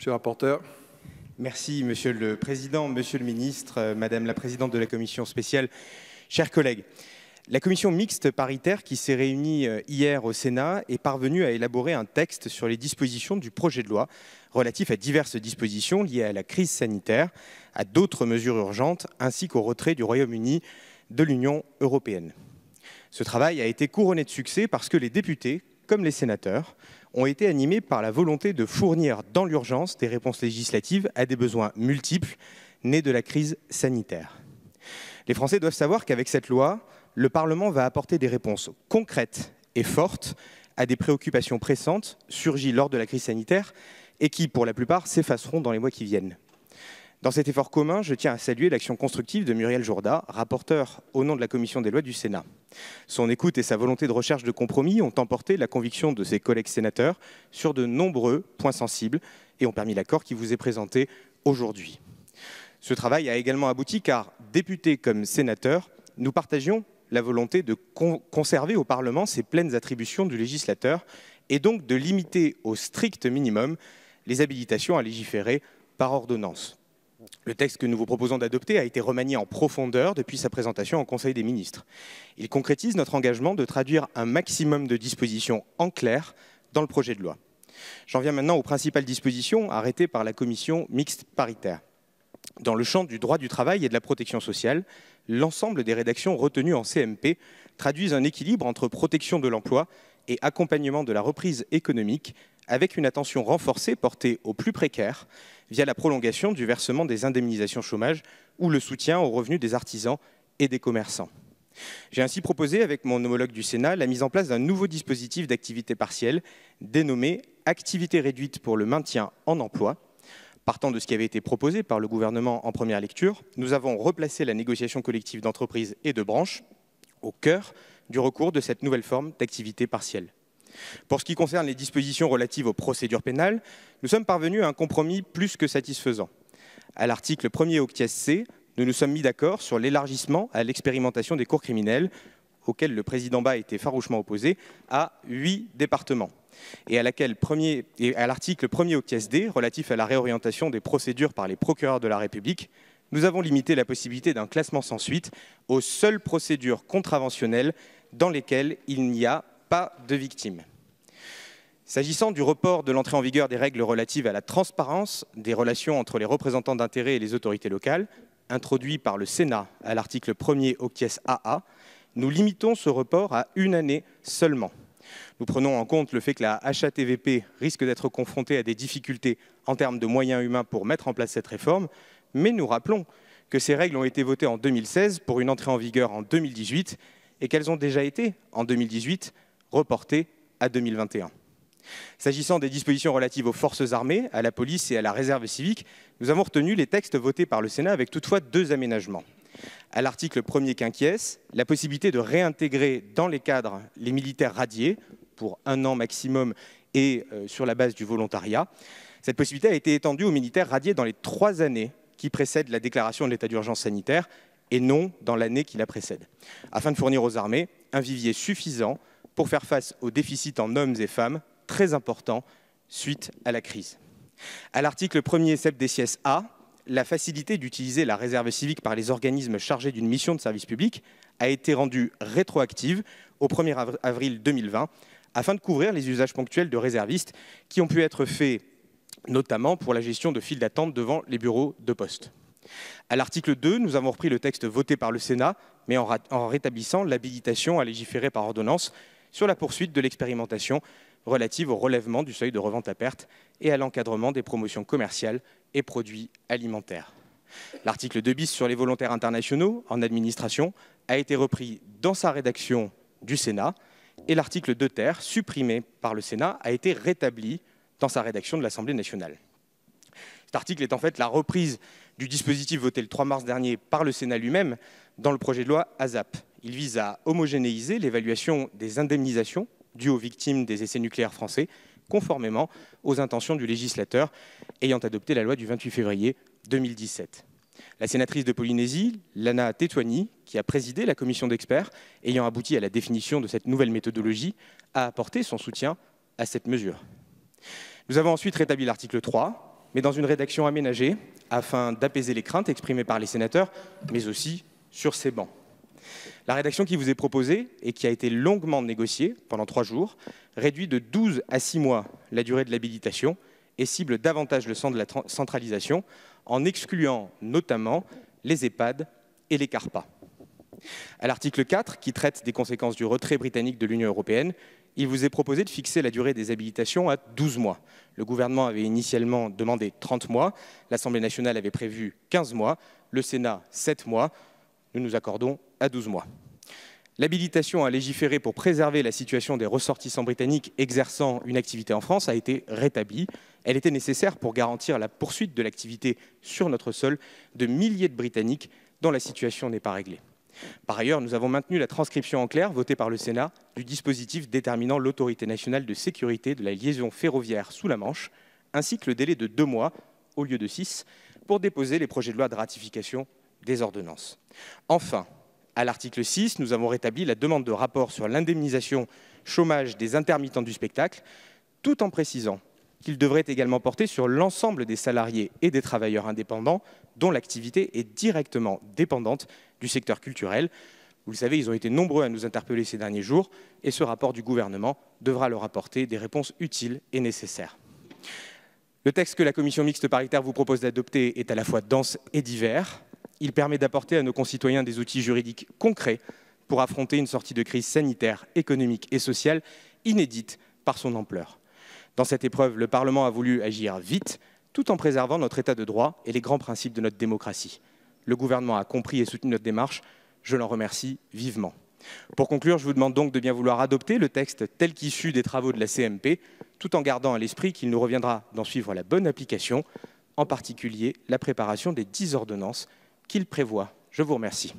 Monsieur le rapporteur. Merci, Monsieur le Président, Monsieur le Ministre, euh, Madame la Présidente de la Commission spéciale, chers collègues. La commission mixte paritaire qui s'est réunie euh, hier au Sénat est parvenue à élaborer un texte sur les dispositions du projet de loi relatif à diverses dispositions liées à la crise sanitaire, à d'autres mesures urgentes, ainsi qu'au retrait du Royaume-Uni de l'Union européenne. Ce travail a été couronné de succès parce que les députés, comme les sénateurs, ont été animés par la volonté de fournir dans l'urgence des réponses législatives à des besoins multiples nés de la crise sanitaire. Les Français doivent savoir qu'avec cette loi, le Parlement va apporter des réponses concrètes et fortes à des préoccupations pressantes surgies lors de la crise sanitaire et qui, pour la plupart, s'effaceront dans les mois qui viennent. Dans cet effort commun, je tiens à saluer l'action constructive de Muriel Jourda, rapporteur au nom de la commission des lois du Sénat. Son écoute et sa volonté de recherche de compromis ont emporté la conviction de ses collègues sénateurs sur de nombreux points sensibles et ont permis l'accord qui vous est présenté aujourd'hui. Ce travail a également abouti car, députés comme sénateurs, nous partageons la volonté de conserver au Parlement ses pleines attributions du législateur et donc de limiter au strict minimum les habilitations à légiférer par ordonnance. Le texte que nous vous proposons d'adopter a été remanié en profondeur depuis sa présentation en Conseil des ministres. Il concrétise notre engagement de traduire un maximum de dispositions en clair dans le projet de loi. J'en viens maintenant aux principales dispositions arrêtées par la commission mixte paritaire. Dans le champ du droit du travail et de la protection sociale, l'ensemble des rédactions retenues en CMP traduisent un équilibre entre protection de l'emploi et accompagnement de la reprise économique avec une attention renforcée portée aux plus précaires via la prolongation du versement des indemnisations chômage ou le soutien aux revenus des artisans et des commerçants. J'ai ainsi proposé avec mon homologue du Sénat la mise en place d'un nouveau dispositif d'activité partielle dénommé activité réduite pour le maintien en emploi. Partant de ce qui avait été proposé par le gouvernement en première lecture, nous avons replacé la négociation collective d'entreprises et de branches au cœur du recours de cette nouvelle forme d'activité partielle. Pour ce qui concerne les dispositions relatives aux procédures pénales, nous sommes parvenus à un compromis plus que satisfaisant. À l'article 1er C, nous nous sommes mis d'accord sur l'élargissement à l'expérimentation des cours criminels, auquel le président Bas était farouchement opposé, à huit départements, et à l'article 1er au D, relatif à la réorientation des procédures par les procureurs de la République, nous avons limité la possibilité d'un classement sans suite aux seules procédures contraventionnelles dans lesquelles il n'y a pas de victimes. S'agissant du report de l'entrée en vigueur des règles relatives à la transparence des relations entre les représentants d'intérêts et les autorités locales, introduit par le Sénat à l'article 1er au AA, nous limitons ce report à une année seulement. Nous prenons en compte le fait que la HATVP risque d'être confrontée à des difficultés en termes de moyens humains pour mettre en place cette réforme, mais nous rappelons que ces règles ont été votées en 2016 pour une entrée en vigueur en 2018 et qu'elles ont déjà été, en 2018, Reporté à 2021. S'agissant des dispositions relatives aux forces armées, à la police et à la réserve civique, nous avons retenu les textes votés par le Sénat avec toutefois deux aménagements. À l'article 1er quinquies, la possibilité de réintégrer dans les cadres les militaires radiés pour un an maximum et euh, sur la base du volontariat. Cette possibilité a été étendue aux militaires radiés dans les trois années qui précèdent la déclaration de l'état d'urgence sanitaire et non dans l'année qui la précède, afin de fournir aux armées un vivier suffisant pour faire face aux déficits en hommes et femmes, très important suite à la crise. À l'article 1er des CEPDCS A, la facilité d'utiliser la réserve civique par les organismes chargés d'une mission de service public a été rendue rétroactive au 1er avril 2020 afin de couvrir les usages ponctuels de réservistes qui ont pu être faits notamment pour la gestion de files d'attente devant les bureaux de poste. À l'article 2, nous avons repris le texte voté par le Sénat, mais en rétablissant l'habilitation à légiférer par ordonnance sur la poursuite de l'expérimentation relative au relèvement du seuil de revente à perte et à l'encadrement des promotions commerciales et produits alimentaires. L'article 2 bis sur les volontaires internationaux en administration a été repris dans sa rédaction du Sénat et l'article 2 terre, supprimé par le Sénat, a été rétabli dans sa rédaction de l'Assemblée nationale. Cet article est en fait la reprise du dispositif voté le 3 mars dernier par le Sénat lui-même dans le projet de loi ASAP, il vise à homogénéiser l'évaluation des indemnisations dues aux victimes des essais nucléaires français, conformément aux intentions du législateur ayant adopté la loi du 28 février 2017. La sénatrice de Polynésie, Lana Tetouani, qui a présidé la commission d'experts ayant abouti à la définition de cette nouvelle méthodologie, a apporté son soutien à cette mesure. Nous avons ensuite rétabli l'article 3, mais dans une rédaction aménagée, afin d'apaiser les craintes exprimées par les sénateurs, mais aussi sur ses bancs. La rédaction qui vous est proposée et qui a été longuement négociée pendant trois jours réduit de 12 à 6 mois la durée de l'habilitation et cible davantage le sens de la centralisation en excluant notamment les EHPAD et les CARPA. À l'article 4, qui traite des conséquences du retrait britannique de l'Union européenne, il vous est proposé de fixer la durée des habilitations à 12 mois. Le gouvernement avait initialement demandé 30 mois, l'Assemblée nationale avait prévu 15 mois, le Sénat 7 mois, nous nous accordons à 12 mois. L'habilitation à légiférer pour préserver la situation des ressortissants britanniques exerçant une activité en France a été rétablie. Elle était nécessaire pour garantir la poursuite de l'activité sur notre sol de milliers de Britanniques dont la situation n'est pas réglée. Par ailleurs, nous avons maintenu la transcription en clair, votée par le Sénat, du dispositif déterminant l'autorité nationale de sécurité de la liaison ferroviaire sous la Manche, ainsi que le délai de deux mois, au lieu de six, pour déposer les projets de loi de ratification des ordonnances. Enfin, à l'article 6, nous avons rétabli la demande de rapport sur l'indemnisation chômage des intermittents du spectacle, tout en précisant qu'il devrait également porter sur l'ensemble des salariés et des travailleurs indépendants dont l'activité est directement dépendante du secteur culturel. Vous le savez, ils ont été nombreux à nous interpeller ces derniers jours et ce rapport du gouvernement devra leur apporter des réponses utiles et nécessaires. Le texte que la commission mixte paritaire vous propose d'adopter est à la fois dense et divers il permet d'apporter à nos concitoyens des outils juridiques concrets pour affronter une sortie de crise sanitaire, économique et sociale inédite par son ampleur. Dans cette épreuve, le Parlement a voulu agir vite, tout en préservant notre état de droit et les grands principes de notre démocratie. Le gouvernement a compris et soutenu notre démarche, je l'en remercie vivement. Pour conclure, je vous demande donc de bien vouloir adopter le texte tel qu'issu des travaux de la CMP, tout en gardant à l'esprit qu'il nous reviendra d'en suivre la bonne application, en particulier la préparation des dix ordonnances qu'il prévoit. Je vous remercie.